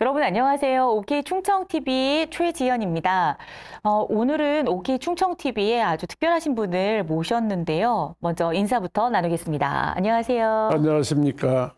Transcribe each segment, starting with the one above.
여러분 안녕하세요. 오케이 충청TV 최지연입니다. 어, 오늘은 오케이 충청TV에 아주 특별하신 분을 모셨는데요. 먼저 인사부터 나누겠습니다. 안녕하세요. 안녕하십니까.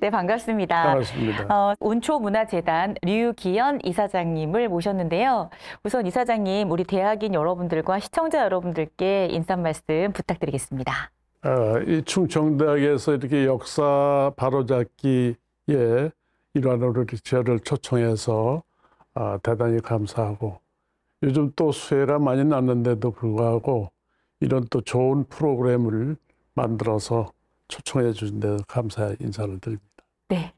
네, 반갑습니다. 반갑습니다. 어, 온초문화재단 류기현 이사장님을 모셨는데요. 우선 이사장님, 우리 대학인 여러분들과 시청자 여러분들께 인사 말씀 부탁드리겠습니다. 어, 이 충청대학에서 이렇게 역사 바로잡기에 일환으로 저를 초청해서 어, 대단히 감사하고 요즘 또 수혜가 많이 났는데도 불구하고 이런 또 좋은 프로그램을 만들어서 초청해 주신 데 감사 인사를 드립니다. 네.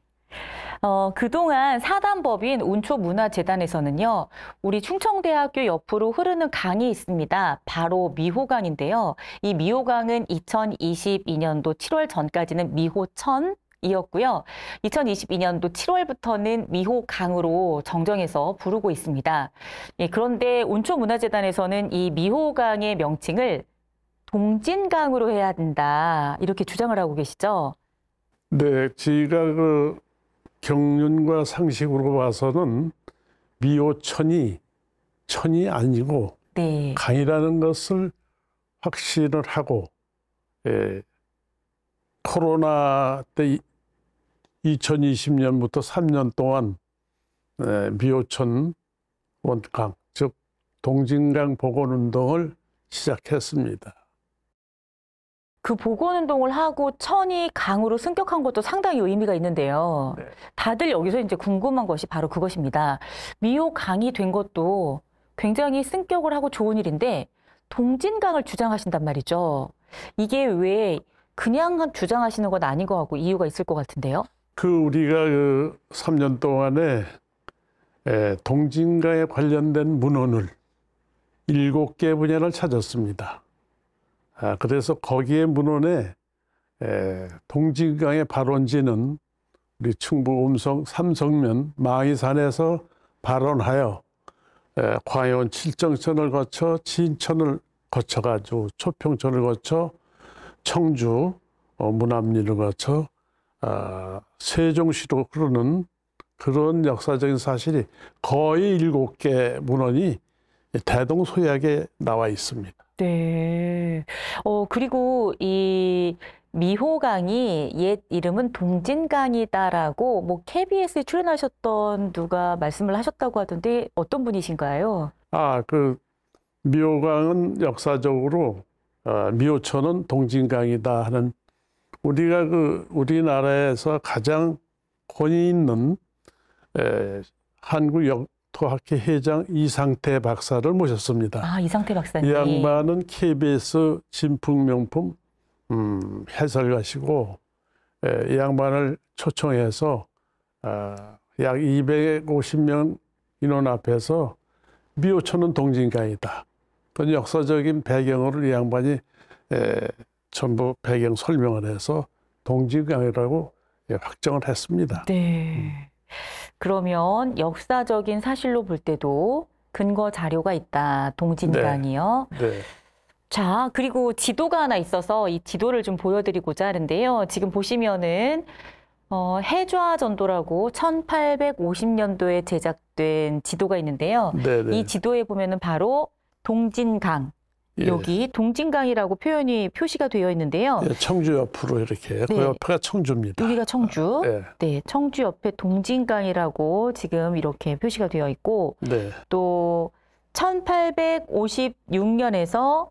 어, 그동안 사단법인 운초문화재단에서는요, 우리 충청대학교 옆으로 흐르는 강이 있습니다. 바로 미호강인데요. 이 미호강은 2022년도 7월 전까지는 미호천, 이었고요. 2022년도 7월부터는 미호강으로 정정해서 부르고 있습니다. 예, 그런데 온초문화재단에서는 이 미호강의 명칭을 동진강으로 해야 된다 이렇게 주장을 하고 계시죠. 네, 제가 그 경륜과 상식으로 봐서는 미오천이 천이 아니고 네. 강이라는 것을 확신을 하고 예, 코로나 때 2020년부터 3년 동안 예, 미오천 원강 즉 동진강 복원운동을 시작했습니다. 그 복원운동을 하고 천이 강으로 승격한 것도 상당히 의미가 있는데요. 네. 다들 여기서 이제 궁금한 것이 바로 그것입니다. 미호 강이 된 것도 굉장히 승격을 하고 좋은 일인데 동진강을 주장하신단 말이죠. 이게 왜 그냥 주장하시는 건 아닌 것 같고 이유가 있을 것 같은데요. 그 우리가 그 3년 동안에 예, 동진강에 관련된 문헌을 7개 분야를 찾았습니다. 아, 그래서 거기에 문헌에 에, 동지강의 발원지는 우리 충북 음성 삼성면 망이산에서 발원하여 에, 과연 칠정천을 거쳐 진천을 거쳐가지고 초평천을 거쳐 청주 어, 문암리를 거쳐 아, 세종시로 흐르는 그런 역사적인 사실이 거의 일곱 개 문헌이 대동소약에 나와 있습니다. 네. 어, 그리고 이 미호강이 옛 이름은 동진강이다라고 뭐 KBS에 출연하셨던 누가 말씀을 하셨다고 하던데 어떤 분이신가요? 아, 그 미호강은 역사적으로 어, 미호천은 동진강이다 하는 우리가 그 우리나라에서 가장 권위 있는 에, 한국 역, 토학회 회장 이상태 박사를 모셨습니다. 아, 이상태 박사님. 이 네. 양반은 KBS 진풍명품 음, 해설가시고 예, 이 양반을 초청해서 어, 약 250명 인원 앞에서 미오천은 동진강이다. 그 역사적인 배경을 이 양반이 예, 전부 배경 설명을 해서 동진강이라고 예, 확정을 했습니다. 네. 음. 그러면 역사적인 사실로 볼 때도 근거 자료가 있다. 동진강이요. 네. 네. 자, 그리고 지도가 하나 있어서 이 지도를 좀 보여드리고자 하는데요. 지금 보시면은 어, 해좌전도라고 1850년도에 제작된 지도가 있는데요. 네네. 네. 이 지도에 보면은 바로 동진강, 예. 여기 동진강이라고 표현이 표시가 되어 있는데요. 예, 청주 옆으로 이렇게 그 네. 그 옆에가 청주입니다. 여기가 청주. 아, 예. 네, 청주 옆에 동진강이라고 지금 이렇게 표시가 되어 있고 네. 또 1856년에서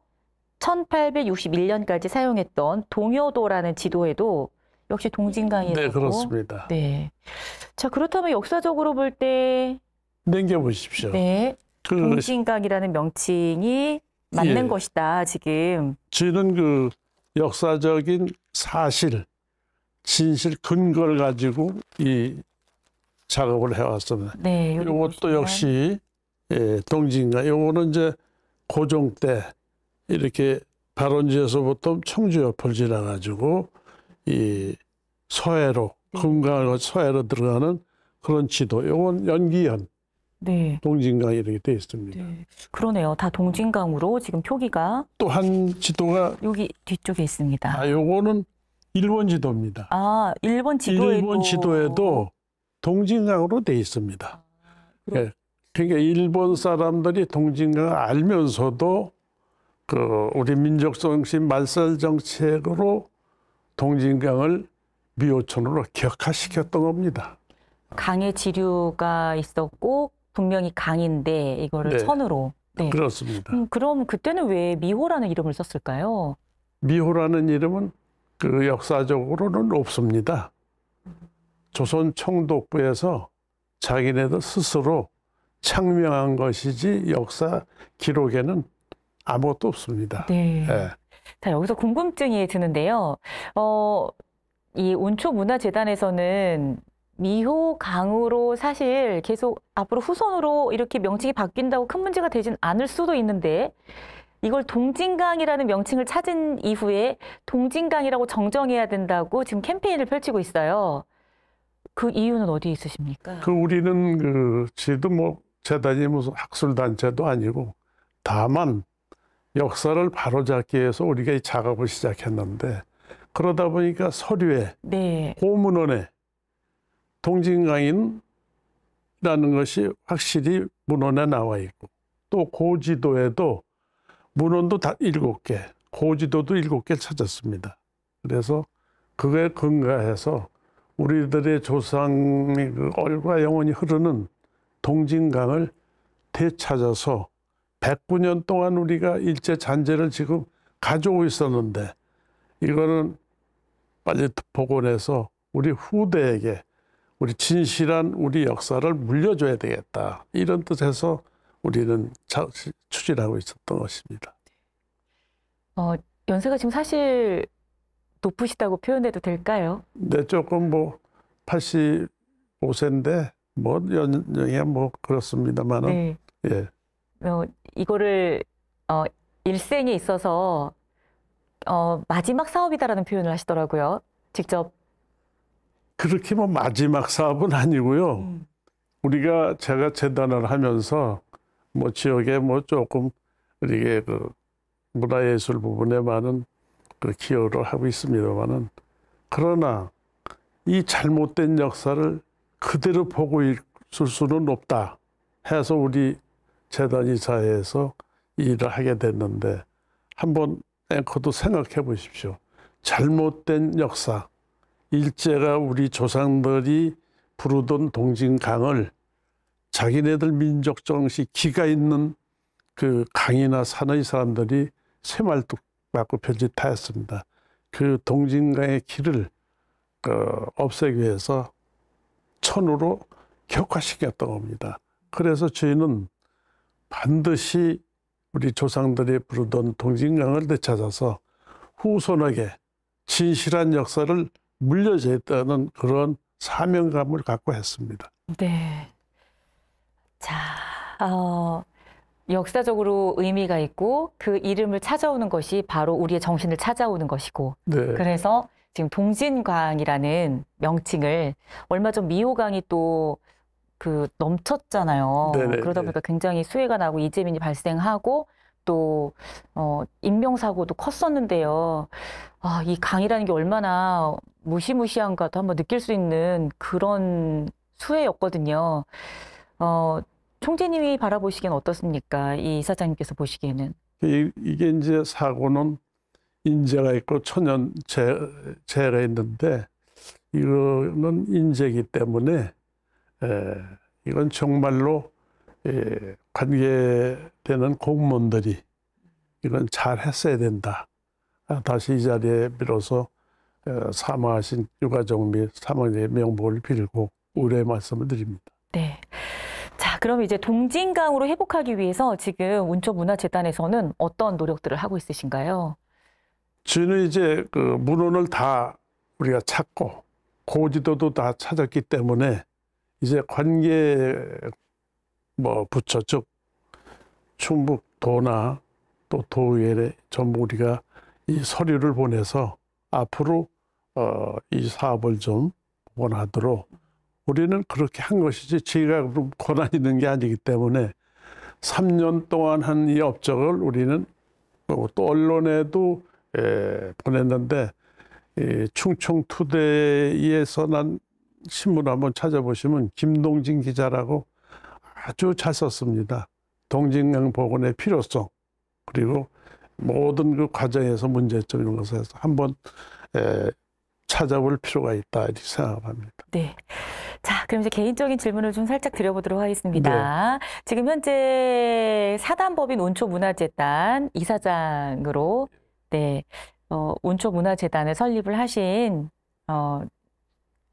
1861년까지 사용했던 동요도라는 지도에도 역시 동진강이라고. 네, 그렇습니다. 네. 자, 그렇다면 역사적으로 볼때 냉겨 보십시오. 네. 그... 동진강이라는 명칭이 맞는 예. 것이다 지금. 지는 그 역사적인 사실, 진실 근거를 가지고 이 작업을 해왔습니다. 네, 이것도 역시 예, 동진가. 요거는 이제 고종 때 이렇게 발원지에서부터 청주 옆을 지나가지고 이 서해로 네. 금강을 서해로 들어가는 그런 지도. 요건 연기현. 네. 동진강이 이렇게 돼 있습니다. 네. 그러네요. 다 동진강으로 지금 표기가 또 한 지도가 여기 뒤쪽에 있습니다. 아, 요거는 일본 지도입니다. 아, 일본 지도에도 일본 지도에도 동진강으로 돼 있습니다. 아, 그럼... 예. 그러니까 일본 사람들이 동진강을 알면서도 그 우리 민족 정신 말살 정책으로 동진강을 미호천으로 격화시켰던 겁니다. 강의 지류가 있었고 분명히 강인데 이거를 네. 천으로. 네. 그렇습니다. 음, 그럼 그때는 왜 미호라는 이름을 썼을까요? 미호라는 이름은 그 역사적으로는 없습니다. 조선 총독부에서 자기네들 스스로 창명한 것이지 역사 기록에는 아무것도 없습니다. 네. 네. 자, 여기서 궁금증이 드는데요. 어, 이 온초 문화재단에서는 미호 강으로 사실 계속 앞으로 후손으로 이렇게 명칭이 바뀐다고 큰 문제가 되진 않을 수도 있는데 이걸 동진강이라는 명칭을 찾은 이후에 동진강이라고 정정해야 된다고 지금 캠페인을 펼치고 있어요. 그 이유는 어디에 있으십니까? 그 우리는 그 지도 뭐 재단이 무슨 학술 단체도 아니고 다만 역사를 바로잡기 위해서 우리가 이 작업을 시작했는데 그러다 보니까 서류에 네. 고문원에 동진강인이라는 것이 확실히 문헌에 나와 있고 또 고지도에도 문헌도 다 일곱 개, 고지도도 일곱 개 찾았습니다. 그래서 그거에 근거해서 우리들의 조상의 그 얼과 영혼이 흐르는 동진강을 되찾아서 109년 동안 우리가 일제 잔재를 지금 가지고 있었는데 이거는 빨리 복원해서 우리 후대에게 우리 진실한 우리 역사를 물려줘야 되겠다. 이런 뜻에서 우리는 추진하고 있었던 것입니다. 어, 연세가 지금 사실 높으시다고 표현해도 될까요? 네, 조금 뭐 85세인데 뭐 연령이야 뭐 그렇습니다만은 네. 예. 어, 이거를 어, 일생에 있어서 어, 마지막 사업이다라는 표현을 하시더라고요. 직접 그렇게 뭐 마지막 사업은 아니고요. 음. 우리가 제가 재단을 하면서 뭐 지역에 뭐 조금 우리게 그 문화예술 부분에 많은 그 기여를 하고 있습니다만은 그러나 이 잘못된 역사를 그대로 보고 있을 수는 없다 해서 우리 재단 이사회에서 일을 하게 됐는데 한번 앵커도 생각해 보십시오. 잘못된 역사 일제가 우리 조상들이 부르던 동진강을 자기네들 민족 정식 기가 있는 그 강이나 산의 사람들이 새말뚝 맞고 편집하였습니다. 그 동진강의 길을 그 없애기 위해서 천으로 격화시켰던 겁니다. 그래서 저희는 반드시 우리 조상들이 부르던 동진강을 되찾아서 후손에게 진실한 역사를 물려져 있다는 그런 사명감을 갖고 했습니다. 네. 자, 어, 역사적으로 의미가 있고 그 이름을 찾아오는 것이 바로 우리의 정신을 찾아오는 것이고 네. 그래서 지금 동진강이라는 명칭을 얼마 전 미호강이 또 그 넘쳤잖아요. 네네, 그러다 네. 보니까 네네. 굉장히 수해가 나고 이재민이 발생하고 또 어, 인명사고도 컸었는데요. 아, 이 강이라는 게 얼마나 무시무시한가도 한번 느낄 수 있는 그런 수혜였거든요. 어, 총재님이 바라보시기엔 어떻습니까? 이 이사장님께서 보시기에는. 이게 이제 사고는 인재가 있고 천연 재, 재가 있는데 이거는 인재기 때문에 에, 이건 정말로 예, 관계되는 공무원들이 이건 잘 했어야 된다. 아, 다시 이 자리에 비로소 어, 사망하신 유가족 및 사망자의 명복을 빌고 우려의 말씀을 드립니다. 네. 자, 그럼 이제 동진강으로 회복하기 위해서 지금 온천문화재단에서는 어떤 노력들을 하고 있으신가요? 저희는 이제 그 문헌을 다 우리가 찾고 고지도도 다 찾았기 때문에 이제 관계 뭐 부처 쪽 충북도나 또 도의회 전부 우리가 이 서류를 보내서 앞으로 어, 이 사업을 좀 원하도록 우리는 그렇게 한 것이지 제가 권한 있는 게 아니기 때문에 3년 동안 한 이 업적을 우리는 또 언론에도 에, 예, 보냈는데 예, 충청투데이에서 난 신문 한번 찾아보시면 김동진 기자라고 아주 잘 썼습니다. 동진강 복원의 필요성 그리고 모든 그 과정에서 문제점 이런 것을 한번 에, 찾아볼 필요가 있다 이렇게 생각합니다. 네. 자, 그럼 이제 개인적인 질문을 좀 살짝 드려보도록 하겠습니다. 네. 지금 현재 사단법인 온초문화재단 이사장으로 네, 어, 온초문화재단을 설립을 하신 어,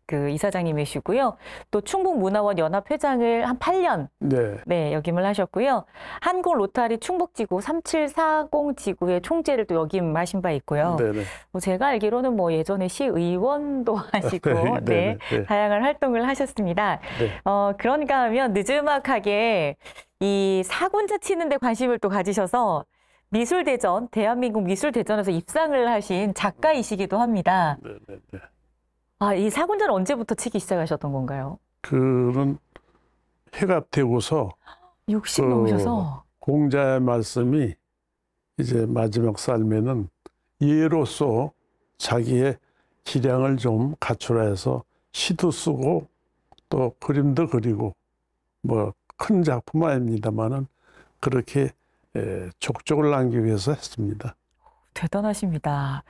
그 이사장님이시고요. 또 충북문화원 연합회장을 한 8년 네. 네 역임을 하셨고요. 한국 로타리 충북지구 3740 지구의 총재를 또 역임하신 바 있고요. 네네. 네. 뭐 제가 알기로는 뭐 예전에 시의원도 하시고 네, 네, 네, 다양한 활동을 하셨습니다. 네. 어, 그런가 하면 늦음악하게 이 사군자 치는 데 관심을 또 가지셔서 미술대전, 대한민국 미술대전에서 입상을 하신 작가이시기도 합니다. 네네 아, 이 사군자는 언제부터 치기 시작하셨던 건가요? 그런 해가 되고서 욕심 그 넘으셔서 공자의 말씀이 이제 마지막 삶에는 예로서 자기의 기량을 좀 갖추라 해서 시도 쓰고 또 그림도 그리고 뭐 큰 작품 아닙니다만은 그렇게 족적을 남기 위해서 했습니다. 대단하십니다.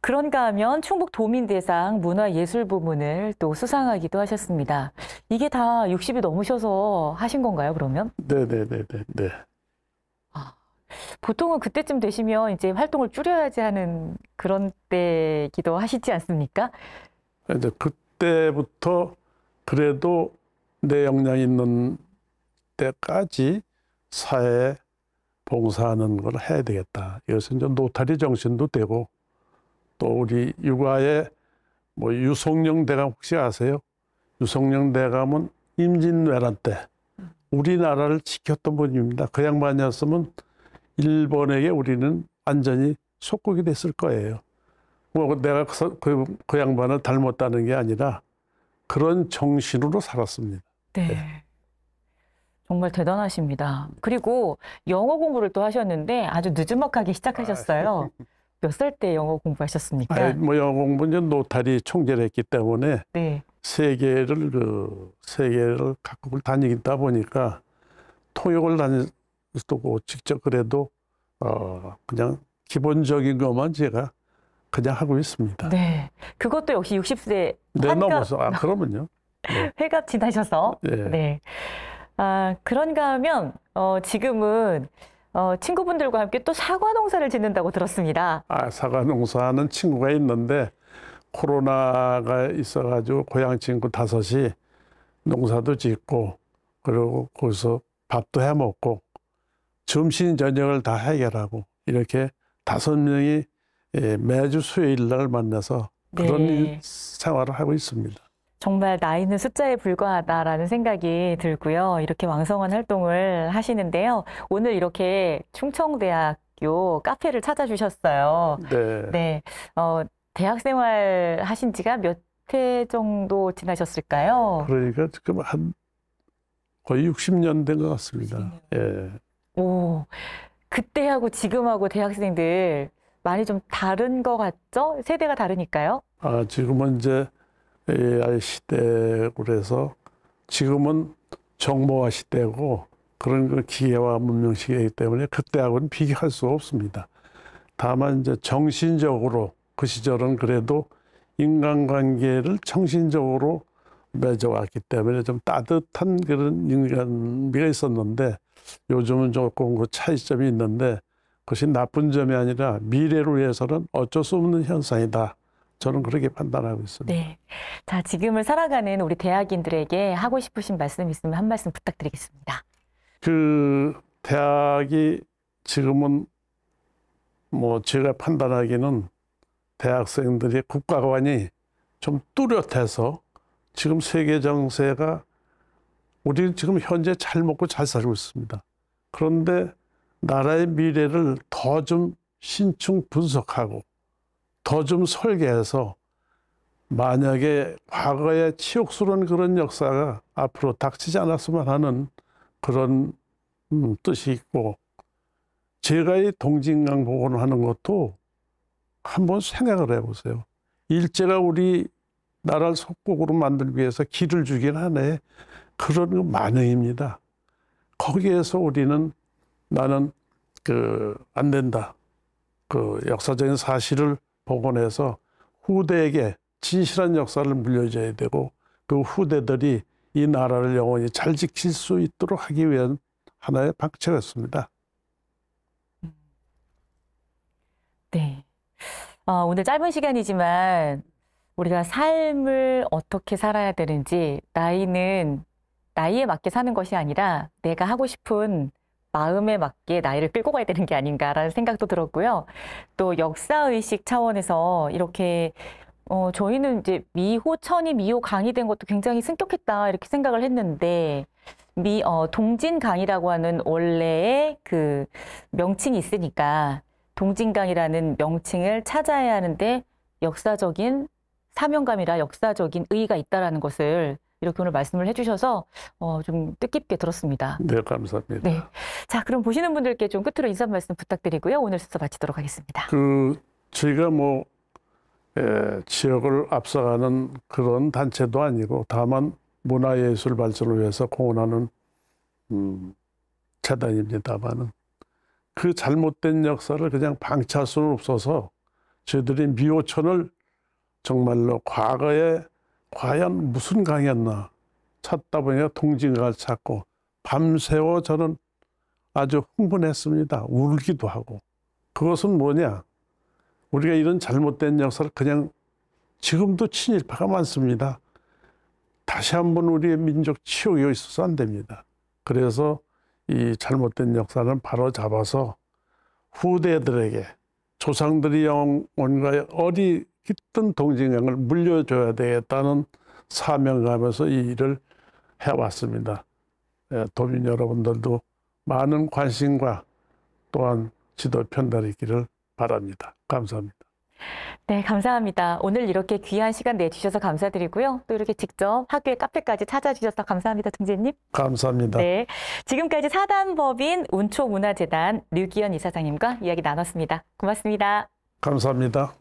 그런가 하면 충북 도민대상 문화예술 부문을 또 수상하기도 하셨습니다. 이게 다 60이 넘으셔서 하신 건가요, 그러면? 네네네네. 네. 아, 보통은 그때쯤 되시면 이제 활동을 줄여야지 하는 그런 때기도 하시지 않습니까? 이제 네, 네. 그때부터 그래도 내 역량 있는 때까지 사회 봉사하는 걸 해야 되겠다. 이것은 좀 노타리 정신도 되고 또 우리 육아에 뭐 유성령 대감 혹시 아세요? 유성령 대감은 임진왜란 때 우리나라를 지켰던 분입니다. 그 양반이었으면 일본에게 우리는 완전히 속국이 됐을 거예요. 뭐 내가 그, 그, 그 양반을 닮았다는 게 아니라 그런 정신으로 살았습니다. 네. 네. 정말 대단하십니다. 그리고 영어 공부를 또 하셨는데 아주 늦지막하게 시작하셨어요. 아, 네. 몇살 때 영어 공부하셨습니까? 아니, 뭐 영어 공부는 노탈이 총재 했기 때문에 네. 세계를 그 세계를 각국을 다니다 보니까 통역을 다닐 고 직접 그래도 어 그냥 기본적인 것만 제가 그냥 하고 있습니다. 네, 그것도 역시 60세 환갑... 넘어서 아 그러면요. 예. 네. 회갑 지나셔서 네. 네. 아, 그런가 하면 어, 지금은 어, 친구분들과 함께 또 사과 농사를 짓는다고 들었습니다. 아, 사과 농사하는 친구가 있는데 코로나가 있어가지고 고향 친구 다섯이 농사도 짓고 그리고 거기서 밥도 해 먹고 점심 저녁을 다 해결하고 이렇게 다섯 명이 예, 매주 수요일 날 만나서 그런 네. 생활을 하고 있습니다. 정말 나이는 숫자에 불과하다라는 생각이 들고요. 이렇게 왕성한 활동을 하시는데요. 오늘 이렇게 충청대학교 카페를 찾아주셨어요. 네. 네. 어, 대학 생활 하신 지가 몇 해 정도 지나셨을까요? 그러니까 지금 한 거의 60년 된것 같습니다. 60년. 예. 오. 그때하고 지금하고 대학생들 많이 좀 다른 것 같죠? 세대가 다르니까요. 아, 지금은 이제 AI 시대고 그래서 지금은 정보화 시대고 그런 걸 그 기계화 문명 시대이기 때문에 그때하고는 비교할 수 없습니다. 다만 이제 정신적으로 그 시절은 그래도 인간관계를 정신적으로 맺어왔기 때문에 좀 따뜻한 그런 인간미가 있었는데 요즘은 조금 그 차이점이 있는데 그것이 나쁜 점이 아니라 미래를 위해서는 어쩔 수 없는 현상이다. 저는 그렇게 판단하고 있습니다. 네. 자, 지금을 살아가는 우리 대학인들에게 하고 싶으신 말씀 있으면 한 말씀 부탁드리겠습니다. 그 대학이 지금은 뭐 제가 판단하기는 대학생들의 국가관이 좀 뚜렷해서 지금 세계 정세가 우리는 지금 현재 잘 먹고 잘 살고 있습니다. 그런데 나라의 미래를 더 좀 신중 분석하고 더좀 설계해서 만약에 과거의 치욕스러운 그런 역사가 앞으로 닥치지 않았으면 하는 그런 음, 뜻이 있고 제가 이 동진강 복원을 하는 것도 한번 생각을 해보세요. 일제가 우리 나라를 속국으로 만들기 위해서 길을 주긴 하네. 그런 만행입니다. 거기에서 우리는 나는 그 안 된다. 그 역사적인 사실을 복원해서 후대에게 진실한 역사를 물려줘야 되고 그 후대들이 이 나라를 영원히 잘 지킬 수 있도록 하기 위한 하나의 방책이었습니다. 네. 어, 오늘 짧은 시간이지만 우리가 삶을 어떻게 살아야 되는지 나이는 나이에 맞게 사는 것이 아니라 내가 하고 싶은 마음에 맞게 나이를 끌고 가야 되는 게 아닌가라는 생각도 들었고요. 또 역사의식 차원에서 이렇게 어, 저희는 이제 미호천이 미호강이 된 것도 굉장히 승격했다 이렇게 생각을 했는데 미, 어, 동진강이라고 하는 원래의 그 명칭이 있으니까 동진강이라는 명칭을 찾아야 하는데 역사적인 사명감이라 역사적인 의의가 있다라는 것을 이렇게 오늘 말씀을 해주셔서 어, 좀 뜻깊게 들었습니다. 네, 감사합니다. 네. 자, 그럼 보시는 분들께 좀 끝으로 인사 말씀 부탁드리고요. 오늘 순서 마치도록 하겠습니다. 그 저희가 뭐 예, 지역을 앞서가는 그런 단체도 아니고 다만 문화예술 발전을 위해서 공헌하는 음, 재단입니다만은 그 잘못된 역사를 그냥 방치할 수는 없어서 저희들이 미호천을 정말로 과거에 과연 무슨 강이었나 찾다 보니까 동진강을 찾고 밤새워 저는 아주 흥분했습니다. 울기도 하고 그것은 뭐냐 우리가 이런 잘못된 역사를 그냥 지금도 친일파가 많습니다. 다시 한번 우리의 민족 치욕이 있어서 안 됩니다. 그래서 이 잘못된 역사는 바로 잡아서 후대들에게 조상들이 영원과 어리 깊은 동질감을 물려줘야 되겠다는 사명감에서 이 일을 해왔습니다. 예, 도민 여러분들도 많은 관심과 또한 지도 편달이 있기를 바랍니다. 감사합니다. 네, 감사합니다. 오늘 이렇게 귀한 시간 내주셔서 감사드리고요. 또 이렇게 직접 학교의 카페까지 찾아주셔서 감사합니다, 등재님. 감사합니다. 네, 지금까지 사단법인 운초문화재단 류기현 이사장님과 이야기 나눴습니다. 고맙습니다. 감사합니다.